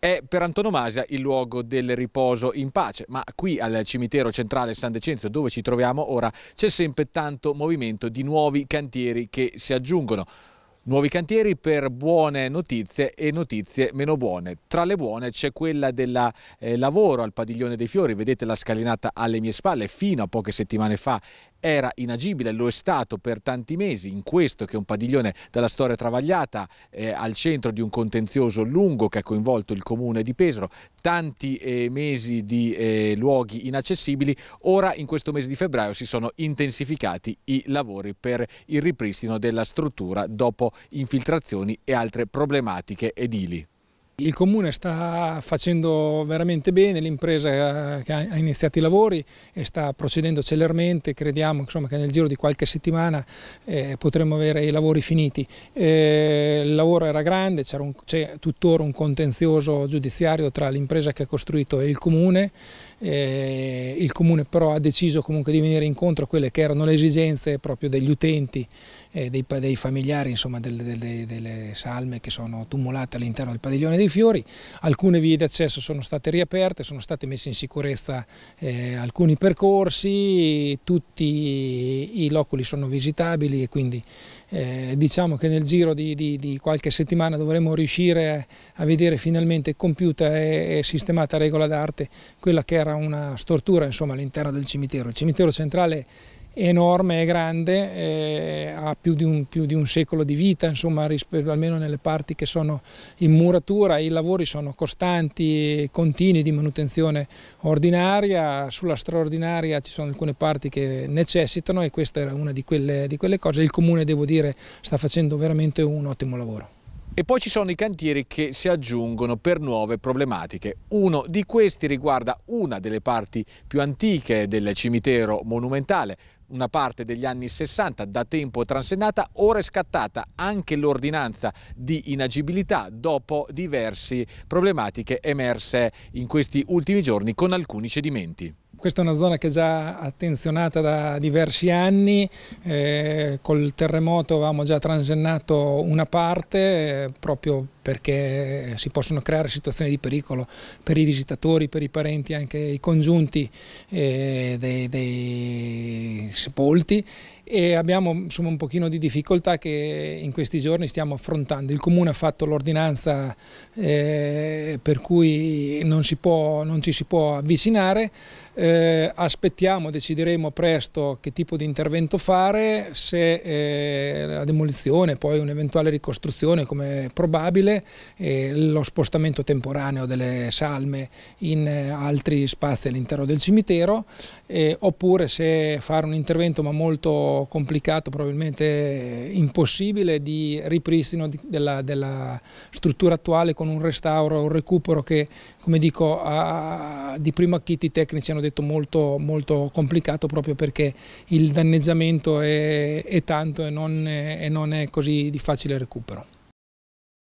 è per antonomasia il luogo del riposo in pace, ma qui al cimitero centrale San Decenzio dove ci troviamo ora c'è sempre tanto movimento di nuovi cantieri che si aggiungono. Nuovi cantieri per buone notizie e notizie meno buone. Tra le buone c'è quella del eh, lavoro al Padiglione dei Fiori, vedete la scalinata alle mie spalle, fino a poche settimane fa era inagibile, lo è stato per tanti mesi, in questo che è un padiglione dalla storia travagliata, eh, al centro di un contenzioso lungo che ha coinvolto il comune di Pesaro, tanti eh, mesi di eh, luoghi inaccessibili, ora in questo mese di febbraio si sono intensificati i lavori per il ripristino della struttura dopo infiltrazioni e altre problematiche edili. Il comune sta facendo veramente bene, l'impresa eh, ha iniziato i lavori e sta procedendo celermente, crediamo insomma, che nel giro di qualche settimana eh, potremo avere i lavori finiti. Eh, il lavoro era grande, c'è tuttora un contenzioso giudiziario tra l'impresa che ha costruito e il comune, eh, il comune però ha deciso comunque di venire incontro a quelle che erano le esigenze proprio degli utenti, eh, dei, dei, familiari insomma, delle, delle, delle salme che sono tumulate all'interno del padiglione dei dei fiori, alcune vie d'accesso sono state riaperte, sono stati messi in sicurezza eh, alcuni percorsi, tutti i loculi sono visitabili e quindi eh, diciamo che nel giro di, di, di, qualche settimana dovremo riuscire a vedere finalmente compiuta e, sistemata a regola d'arte quella che era una stortura all'interno del cimitero. Il cimitero centrale enorme e grande, eh, ha più di, un, più di, un, secolo di vita, insomma, rispetto, almeno nelle parti che sono in muratura, i lavori sono costanti, continui di manutenzione ordinaria, sulla straordinaria ci sono alcune parti che necessitano e questa era una di quelle, di quelle cose. Il comune, devo dire, sta facendo veramente un ottimo lavoro. E poi ci sono i cantieri che si aggiungono per nuove problematiche. Uno di questi riguarda una delle parti più antiche del cimitero monumentale, una parte degli anni 60 da tempo transennata, ora è scattata anche l'ordinanza di inagibilità dopo diverse problematiche emerse in questi ultimi giorni con alcuni cedimenti. Questa è una zona che è già attenzionata da diversi anni, eh, col terremoto avevamo già transennato una parte eh, proprio perché si possono creare situazioni di pericolo per i visitatori, per i parenti, anche i congiunti eh, dei, dei sepolti e abbiamo insomma, un pochino di difficoltà che in questi giorni stiamo affrontando. Il Comune ha fatto l'ordinanza eh, per cui non, può, non, ci si può avvicinare, eh, aspettiamo, decideremo presto che tipo di intervento fare, se eh, la demolizione, poi un'eventuale ricostruzione come probabile, lo spostamento temporaneo delle salme in eh, altri spazi all'interno del cimitero, eh, oppure se fare un intervento ma molto complicato, probabilmente impossibile, di ripristino della, della struttura attuale con un restauro, un recupero che, come dico, a, di primo acchito i tecnici hanno detto molto, molto complicato proprio perché il danneggiamento è, è tanto e non, e non è così di facile recupero.